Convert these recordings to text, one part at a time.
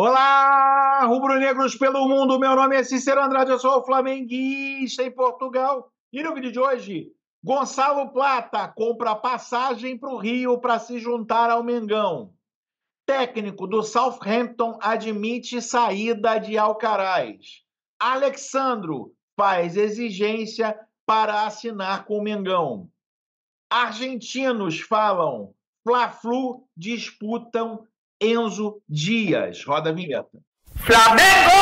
Olá, rubro-negros pelo mundo. Meu nome é Cícero Andrade, eu sou flamenguista em Portugal. E no vídeo de hoje, Gonçalo Plata compra passagem para o Rio para se juntar ao Mengão. Técnico do Southampton admite saída de Alcaraz. Alexandro faz exigência para assinar com o Mengão. Argentinos falam, Fla-Flu disputam Enzo Dias. Roda a vinheta. Flamengo!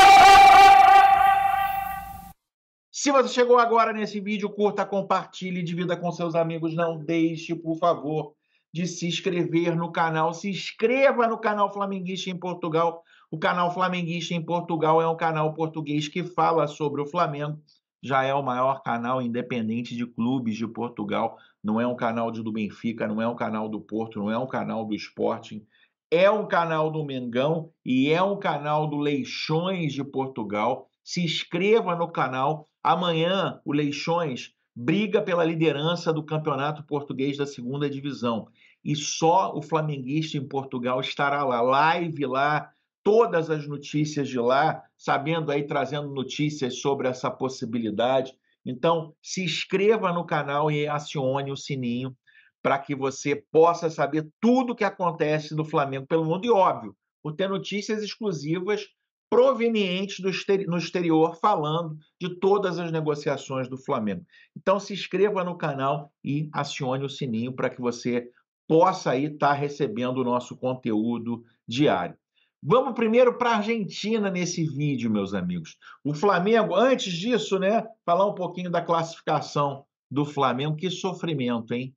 Se você chegou agora nesse vídeo, curta, compartilhe, divida com seus amigos. Não deixe, por favor, de se inscrever no canal. Se inscreva no canal Flamenguista em Portugal. O canal Flamenguista em Portugal é um canal português que fala sobre o Flamengo. Já é o maior canal independente de clubes de Portugal. Não é um canal do Benfica, não é um canal do Porto, não é um canal do Sporting é um canal do Mengão e é um canal do Leixões de Portugal. Se inscreva no canal. Amanhã o Leixões briga pela liderança do Campeonato Português da Segunda Divisão. E só o flamenguista em Portugal estará lá, live lá, todas as notícias de lá, sabendo aí trazendo notícias sobre essa possibilidade. Então, se inscreva no canal e acione o sininho para que você possa saber tudo o que acontece no Flamengo pelo mundo. E óbvio, por ter notícias exclusivas provenientes do exterior, no exterior, falando de todas as negociações do Flamengo. Então se inscreva no canal e acione o sininho para que você possa aí estar tá recebendo o nosso conteúdo diário. Vamos primeiro para a Argentina nesse vídeo, meus amigos. O Flamengo, antes disso, né, falar um pouquinho da classificação do Flamengo. Que sofrimento, hein?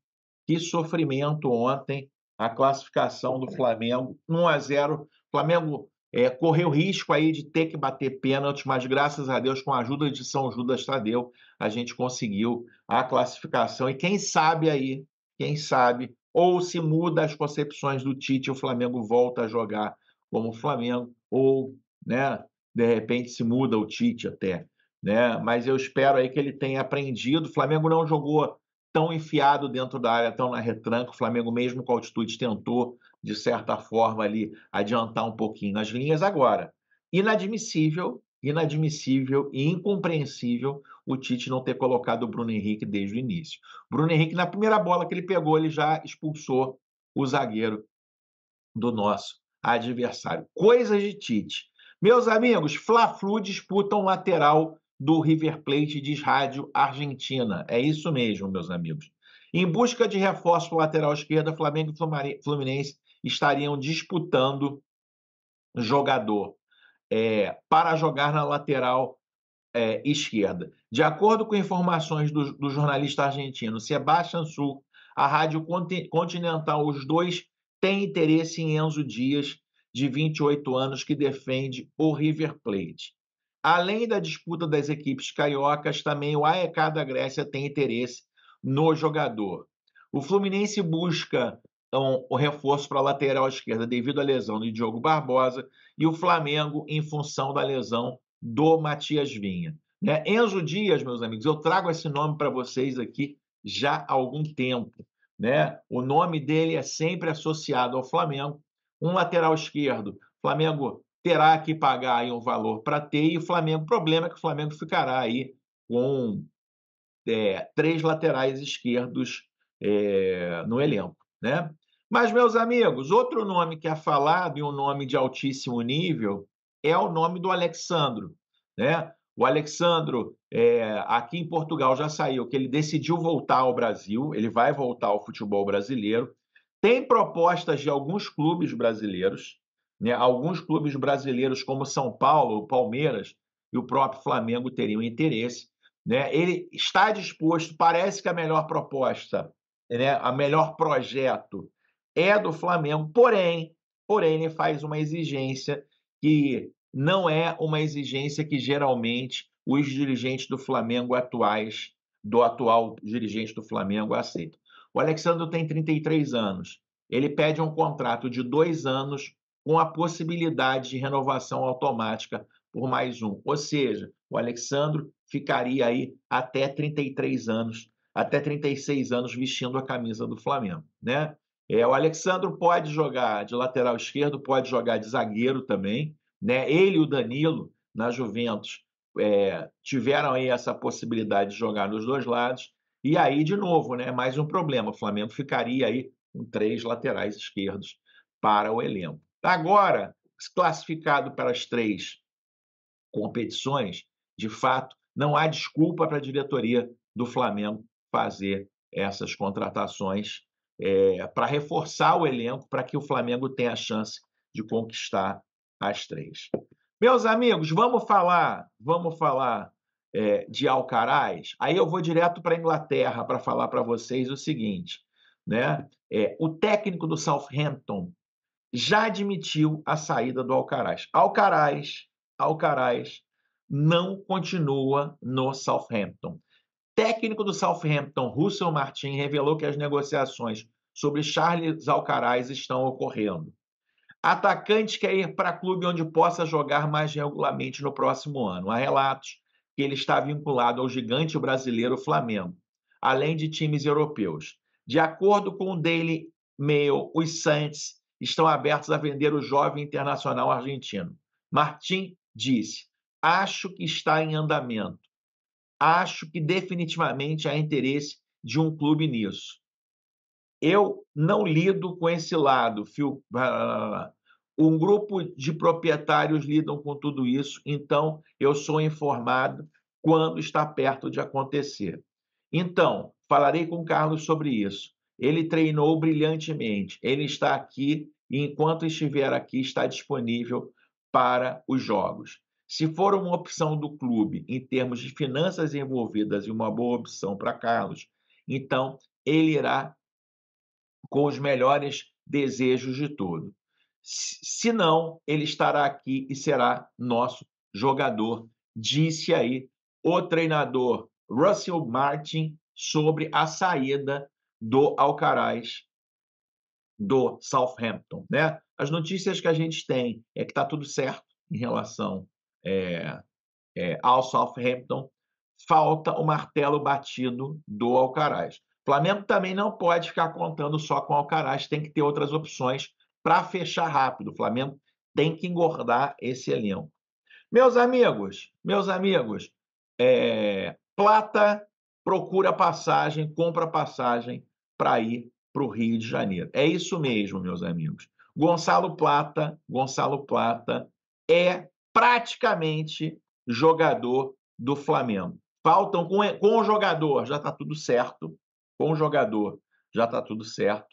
Que sofrimento ontem a classificação do Flamengo 1 a 0. O Flamengo é, correu risco aí de ter que bater pênalti, mas graças a Deus, com a ajuda de São Judas Tadeu, a gente conseguiu a classificação. E quem sabe aí, quem sabe, ou se muda as concepções do Tite, o Flamengo volta a jogar como Flamengo, ou, né, de repente se muda o Tite até, né? Mas eu espero aí que ele tenha aprendido. O Flamengo não jogou tão enfiado dentro da área, tão na retranca. O Flamengo, mesmo com altitude, tentou, de certa forma, ali adiantar um pouquinho nas linhas. Agora, inadmissível, inadmissível e incompreensível o Tite não ter colocado o Bruno Henrique desde o início. Bruno Henrique, na primeira bola que ele pegou, ele já expulsou o zagueiro do nosso adversário. Coisas de Tite. Meus amigos, Fla-Flu disputam lateral do River Plate diz Rádio Argentina. É isso mesmo, meus amigos. Em busca de reforço lateral esquerda, Flamengo e Fluminense estariam disputando jogador é, para jogar na lateral é, esquerda. De acordo com informações do, do jornalista argentino Sebastião Sul, a Rádio Continental, os dois têm interesse em Enzo Dias, de 28 anos, que defende o River Plate. Além da disputa das equipes cariocas, também o AEK da Grécia tem interesse no jogador. O Fluminense busca então, o um reforço para a lateral esquerda devido à lesão do Diogo Barbosa e o Flamengo em função da lesão do Matias Vinha. Né? Enzo Dias, meus amigos, eu trago esse nome para vocês aqui já há algum tempo. Né? O nome dele é sempre associado ao Flamengo. Um lateral esquerdo. Flamengo terá que pagar aí um valor para ter, e o Flamengo, o problema é que o Flamengo ficará aí com é, três laterais esquerdos é, no elenco. Né? Mas, meus amigos, outro nome que é falado e um nome de altíssimo nível é o nome do Alexandro. Né? O Alexandro, é, aqui em Portugal, já saiu que ele decidiu voltar ao Brasil, ele vai voltar ao futebol brasileiro. Tem propostas de alguns clubes brasileiros, né? Alguns clubes brasileiros, como São Paulo, Palmeiras e o próprio Flamengo, teriam interesse. Né? Ele está disposto, parece que a melhor proposta, né? a melhor projeto é do Flamengo, porém, porém ele faz uma exigência que não é uma exigência que geralmente os dirigentes do Flamengo atuais, do atual dirigente do Flamengo, aceitam. O Alexandre tem 33 anos. Ele pede um contrato de dois anos com a possibilidade de renovação automática por mais um. Ou seja, o Alexandro ficaria aí até 33 anos, até 36 anos vestindo a camisa do Flamengo, né? É, o Alexandro pode jogar de lateral esquerdo, pode jogar de zagueiro também, né? Ele e o Danilo na Juventus é, tiveram aí essa possibilidade de jogar nos dois lados. E aí, de novo, né? Mais um problema. O Flamengo ficaria aí com três laterais esquerdos para o elenco. Tá agora, classificado para as três competições, de fato, não há desculpa para a diretoria do Flamengo fazer essas contratações é, para reforçar o elenco, para que o Flamengo tenha a chance de conquistar as três. Meus amigos, vamos falar, vamos falar é, de Alcaraz. Aí eu vou direto para a Inglaterra para falar para vocês o seguinte, né? É, o técnico do Southampton, já admitiu a saída do Alcaraz. Alcaraz, Alcaraz não continua no Southampton. Técnico do Southampton, Russell Martin, revelou que as negociações sobre Charles Alcaraz estão ocorrendo. Atacante quer ir para clube onde possa jogar mais regularmente no próximo ano. Há relatos que ele está vinculado ao gigante brasileiro Flamengo, além de times europeus. De acordo com o Daily Mail, os Saints estão abertos a vender o jovem internacional argentino. Martim disse: Acho que está em andamento. Acho que definitivamente há interesse de um clube nisso. Eu não lido com esse lado, Fio. Um grupo de proprietários lidam com tudo isso, então eu sou informado quando está perto de acontecer. Então, falarei com o Carlos sobre isso. Ele treinou brilhantemente. Ele está aqui e, enquanto estiver aqui, está disponível para os jogos. Se for uma opção do clube em termos de finanças envolvidas e uma boa opção para Carlos, então ele irá com os melhores desejos de todo. Se não, ele estará aqui e será nosso jogador, disse aí o treinador Russell Martin sobre a saída do Alcaraz do Southampton, né? As notícias que a gente tem é que está tudo certo em relação é, é, ao Southampton. Falta o martelo batido do Alcaraz. Flamengo também não pode ficar contando só com o Alcaraz, tem que ter outras opções para fechar rápido. O Flamengo tem que engordar esse elenco. Meus amigos, meus amigos, é, Plata procura passagem, compra passagem para ir para o Rio de Janeiro. É isso mesmo, meus amigos. Gonçalo Plata, Gonçalo Plata é praticamente jogador do Flamengo. Faltam com, com o jogador, já está tudo certo. Com o jogador, já está tudo certo.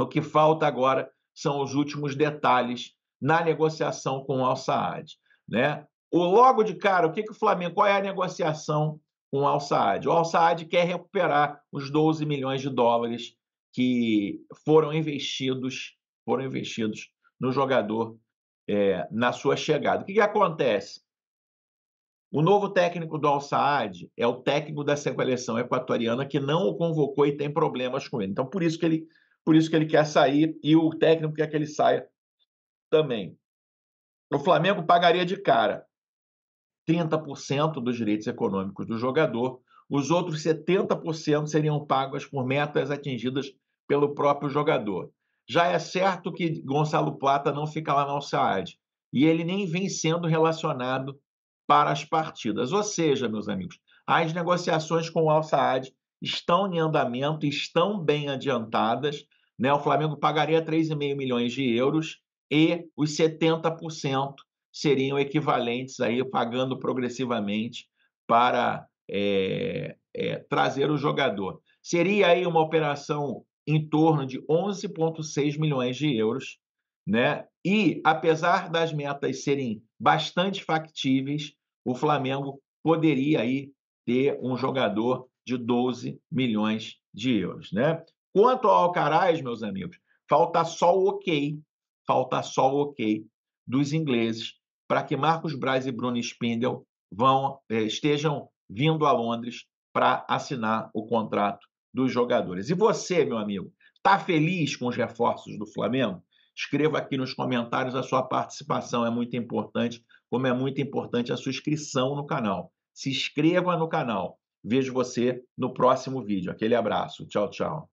O que falta agora são os últimos detalhes na negociação com o Al Saad. Né? O logo de cara, o que, que o Flamengo, qual é a negociação com o Al-Saad. O Al-Saad quer recuperar os 12 milhões de dólares que foram investidos, foram investidos no jogador é, na sua chegada. O que, que acontece? O novo técnico do Al-Saad é o técnico da seleção equatoriana que não o convocou e tem problemas com ele. Então, por isso que ele, por isso que ele quer sair e o técnico quer que ele saia também. O Flamengo pagaria de cara 30% dos direitos econômicos do jogador, os outros 70% seriam pagos por metas atingidas pelo próprio jogador. Já é certo que Gonçalo Plata não fica lá na Alçaad e ele nem vem sendo relacionado para as partidas. Ou seja, meus amigos, as negociações com o Alçaad estão em andamento, estão bem adiantadas. Né? O Flamengo pagaria 3,5 milhões de euros e os 70% seriam equivalentes aí pagando progressivamente para é, é, trazer o jogador. Seria aí uma operação em torno de 11,6 milhões de euros, né? E apesar das metas serem bastante factíveis, o Flamengo poderia aí ter um jogador de 12 milhões de euros, né? Quanto ao Alcaraz, meus amigos, falta só o OK, falta só o OK dos ingleses para que Marcos Braz e Bruno Spindel vão, eh, estejam vindo a Londres para assinar o contrato dos jogadores. E você, meu amigo, está feliz com os reforços do Flamengo? Escreva aqui nos comentários a sua participação, é muito importante, como é muito importante a sua inscrição no canal. Se inscreva no canal. Vejo você no próximo vídeo. Aquele abraço. Tchau, tchau.